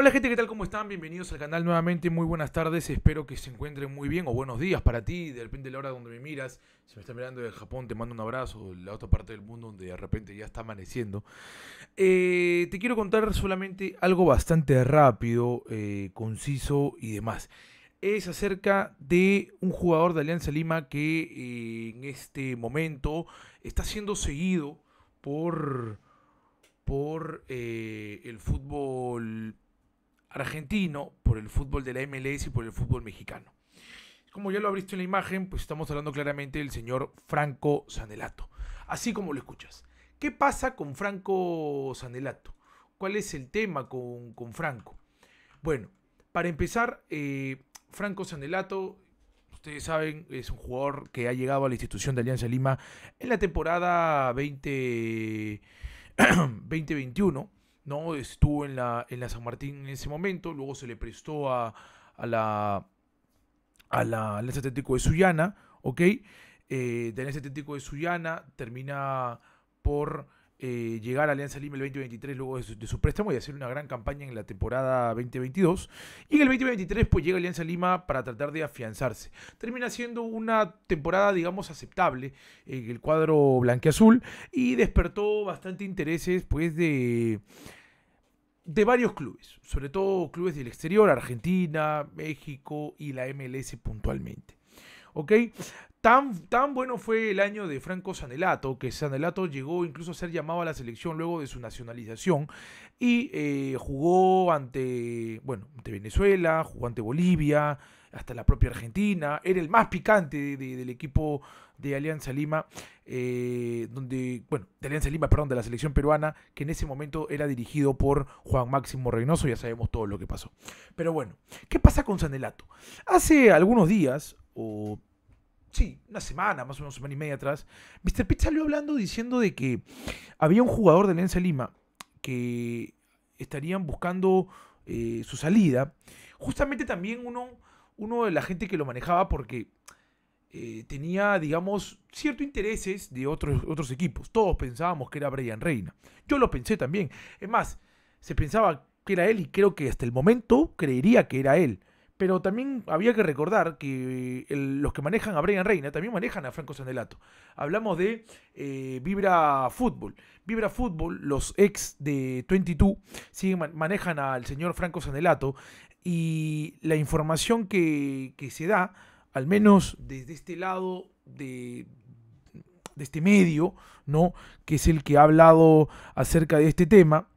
Hola gente, ¿qué tal? ¿Cómo están? Bienvenidos al canal nuevamente, muy buenas tardes, espero que se encuentren muy bien o buenos días para ti, de repente la hora donde me miras, si me está mirando de Japón te mando un abrazo, la otra parte del mundo donde de repente ya está amaneciendo. Eh, te quiero contar solamente algo bastante rápido, eh, conciso y demás. Es acerca de un jugador de Alianza Lima que eh, en este momento está siendo seguido por, por el fútbol argentino, por el fútbol de la MLS y por el fútbol mexicano. Como ya lo abriste visto en la imagen, pues estamos hablando claramente del señor Franco Sanelato. Así como lo escuchas. ¿Qué pasa con Franco Sanelato? ¿Cuál es el tema con, con Franco? Bueno, para empezar, eh, Franco Sanelato, ustedes saben, es un jugador que ha llegado a la institución de Alianza Lima en la temporada 20, 2021 ¿no? Estuvo en la, en la San Martín en ese momento, luego se le prestó a, a la a la Alianza Atlético de Sullana, ¿ok? Eh, de Alianza Atlético de Sullana termina por eh, llegar a Alianza Lima el 2023 luego de su, préstamo y hacer una gran campaña en la temporada 2022. Y en el 2023 pues llega Alianza Lima para tratar de afianzarse. Termina siendo una temporada digamos aceptable en el cuadro blanqueazul y despertó bastante intereses pues de de varios clubes, sobre todo clubes del exterior, Argentina, México y la MLS puntualmente. ¿Ok? Tan, tan bueno fue el año de Franco Sanelato, que Sanelato llegó incluso a ser llamado a la selección luego de su nacionalización y eh, jugó ante, bueno, ante Venezuela, jugó ante Bolivia, hasta la propia Argentina. Era el más picante del equipo de Alianza Lima, eh, donde, bueno, de Alianza Lima, perdón, de la selección peruana, que en ese momento era dirigido por Juan Máximo Reynoso, ya sabemos todo lo que pasó. Pero bueno, ¿qué pasa con Sanelato? Hace algunos días, o sí, una semana, más o menos una semana y media atrás, Mr. Pitt salió hablando diciendo de que había un jugador de Alianza Lima que estarían buscando eh, su salida. Justamente también uno, uno de la gente que lo manejaba porque eh, tenía, digamos, ciertos intereses de otros, otros equipos. Todos pensábamos que era Brian Reina. Yo lo pensé también. Es más, se pensaba que era él y creo que hasta el momento creería que era él. Pero también había que recordar que eh, los que manejan a Brian Reina también manejan a Franco Sandelato. Hablamos de eh, Vibra Fútbol. Vibra Fútbol, los ex de 22, siguen, manejan al señor Franco Sandelato. Y la información que se da al menos desde este lado de, este medio, ¿no? que es el que ha hablado acerca de este tema,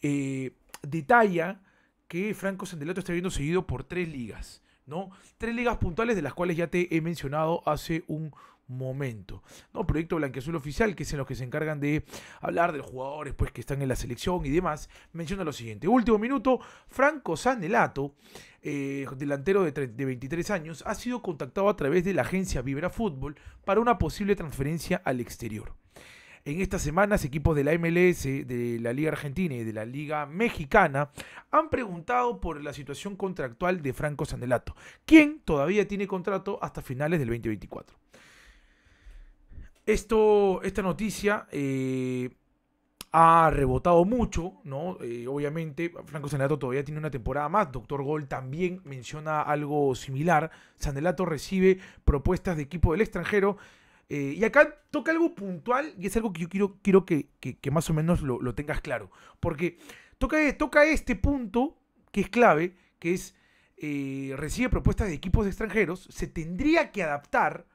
eh, detalla que Franco Sandelato está viendo seguido por tres ligas. ¿no? Tres ligas puntuales de las cuales ya te he mencionado hace un momento. ¿no? Proyecto Blanqueazul Oficial, que es en los que se encargan de hablar de los jugadores pues, que están en la selección y demás, menciona lo siguiente. Último minuto, Franco Sanelato, eh, delantero de, 23 años, ha sido contactado a través de la agencia Vibra Fútbol para una posible transferencia al exterior. En estas semanas, equipos de la MLS, de la Liga Argentina y de la Liga Mexicana han preguntado por la situación contractual de Franco Sanelato, quien todavía tiene contrato hasta finales del 2024. Esto, esta noticia eh, ha rebotado mucho, ¿no? Eh, obviamente, Franco Sanelato todavía tiene una temporada más. Doctor Gol también menciona algo similar. Sanelato recibe propuestas de equipo del extranjero. Eh, y acá toca algo puntual y es algo que yo quiero, quiero que, más o menos lo, tengas claro. Porque toca, toca este punto que es clave, que es recibe propuestas de equipos extranjeros, se tendría que adaptar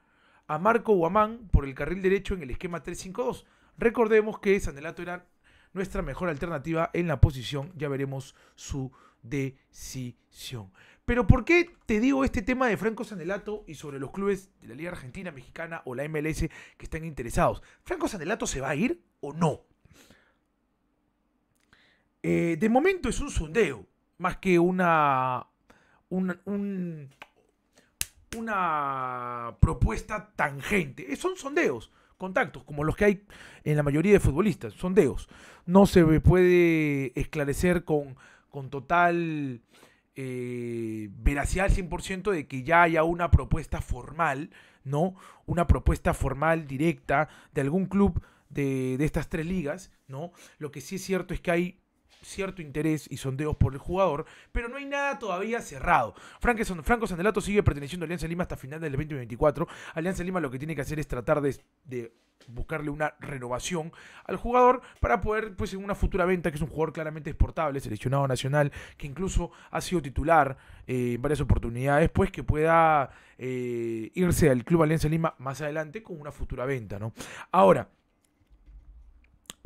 a Marco Guamán por el carril derecho en el esquema 352 Recordemos que Sanelato era nuestra mejor alternativa en la posición, ya veremos su decisión. Pero ¿por qué te digo este tema de Franco Sanelato y sobre los clubes de la Liga Argentina, Mexicana o la MLS que están interesados? ¿Franco Sanelato se va a ir o no? Eh, de momento es un sondeo, más que una, una, un, una propuesta tangente. Eh, son sondeos, contactos, como los que hay en la mayoría de futbolistas, sondeos. No se puede esclarecer con, con total eh, veracidad al 100% de que ya haya una propuesta formal, ¿no? Una propuesta formal directa de algún club de, de estas tres ligas, ¿no? Lo que sí es cierto es que hay cierto interés y sondeos por el jugador, pero no hay nada todavía cerrado. Franco Sandelato sigue perteneciendo a Alianza Lima hasta final del 2024. Alianza Lima lo que tiene que hacer es tratar de, buscarle una renovación al jugador para poder, pues en una futura venta, que es un jugador claramente exportable, seleccionado nacional, que incluso ha sido titular eh, en varias oportunidades, pues que pueda eh, irse al Club Alianza Lima más adelante con una futura venta, ¿no? Ahora,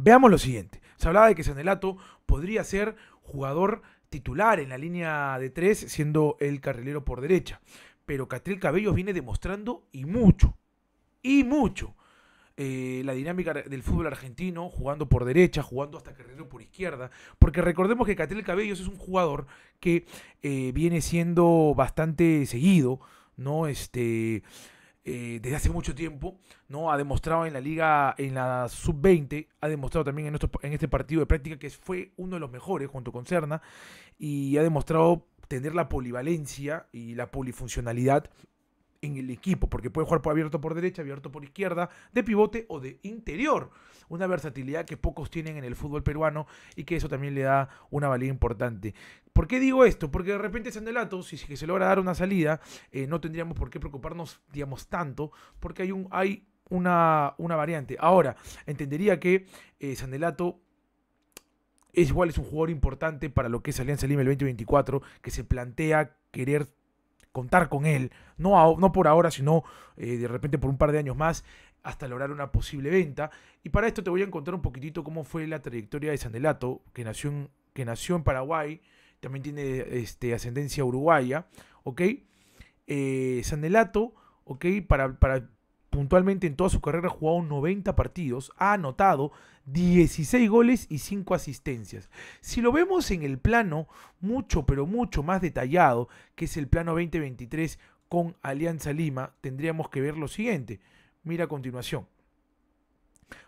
Veamos lo siguiente. Se hablaba de que Sanelato podría ser jugador titular en la línea de tres, siendo el carrilero por derecha. Pero Catril Cabellos viene demostrando y mucho, y mucho, eh, la dinámica del fútbol argentino, jugando por derecha, jugando hasta carrilero por izquierda. Porque recordemos que Catril Cabellos es un jugador que eh, viene siendo bastante seguido, ¿no? Este eh, desde hace mucho tiempo, ¿no? Ha demostrado en la liga, en la sub-20, ha demostrado también en, nuestro, en este partido de práctica que fue uno de los mejores junto con Cerna y ha demostrado tener la polivalencia y la polifuncionalidad en el equipo, porque puede jugar por abierto por derecha, abierto por izquierda, de pivote o de interior. Una versatilidad que pocos tienen en el fútbol peruano y que eso también le da una valía importante. ¿Por qué digo esto? Porque de repente Sandelato, si se logra dar una salida, eh, no tendríamos por qué preocuparnos, digamos, tanto, porque hay, un, hay una, una variante. Ahora, entendería que Sandelato es igual, es un jugador importante para lo que es Alianza Lima el 2024, que se plantea querer contar con él, no, no por ahora, sino eh, de repente por un par de años más, hasta lograr una posible venta. Y para esto te voy a contar un poquitito cómo fue la trayectoria de Sandelato, que nació en, que nació en Paraguay, también tiene este, ascendencia uruguaya, ¿ok? Eh, Sandelato, ¿ok? Para, para puntualmente en toda su carrera ha jugado 90 partidos, ha anotado 16 goles y 5 asistencias. Si lo vemos en el plano mucho, pero mucho más detallado, que es el plano 2023 con Alianza Lima, tendríamos que ver lo siguiente. Mira a continuación.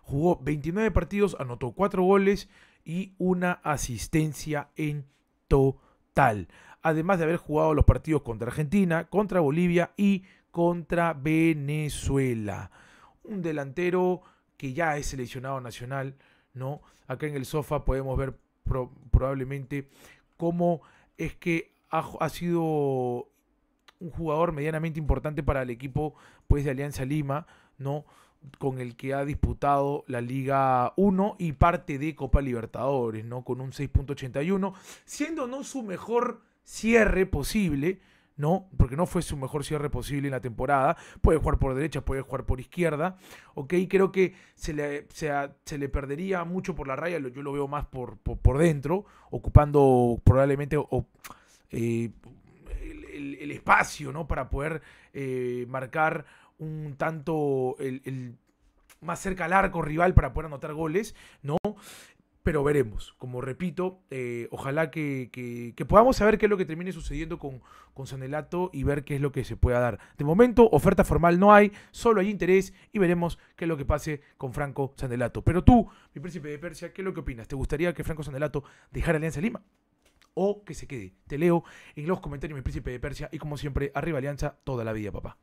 Jugó 29 partidos, anotó 4 goles y una asistencia en total. Además de haber jugado los partidos contra Argentina, contra Bolivia y contra Venezuela. Un delantero que ya es seleccionado nacional, ¿no? Acá en el sofá podemos ver probablemente cómo es que ha, ha, sido un jugador medianamente importante para el equipo pues, de Alianza Lima, ¿no? con el que ha disputado la Liga 1 y parte de Copa Libertadores, ¿no? Con un 6.81, siendo no su mejor cierre posible, ¿no? Porque no fue su mejor cierre posible en la temporada. Puede jugar por derecha, puede jugar por izquierda, ¿ok? Creo que se le, se, le perdería mucho por la raya, yo lo veo más por, por, dentro, ocupando probablemente eh, el, espacio, ¿no? Para poder eh, marcar un tanto más cerca al arco rival para poder anotar goles, ¿no? pero veremos. Como repito, eh, ojalá que, podamos saber qué es lo que termine sucediendo con, con delato y ver qué es lo que se pueda dar. De momento, oferta formal no hay, solo hay interés y veremos qué es lo que pase con Franco delato. Pero tú, mi príncipe de Persia, ¿qué es lo que opinas? ¿Te gustaría que Franco Sanelato dejara Alianza Lima? O que se quede. Te leo en los comentarios, mi príncipe de Persia, y como siempre, arriba Alianza toda la vida, papá.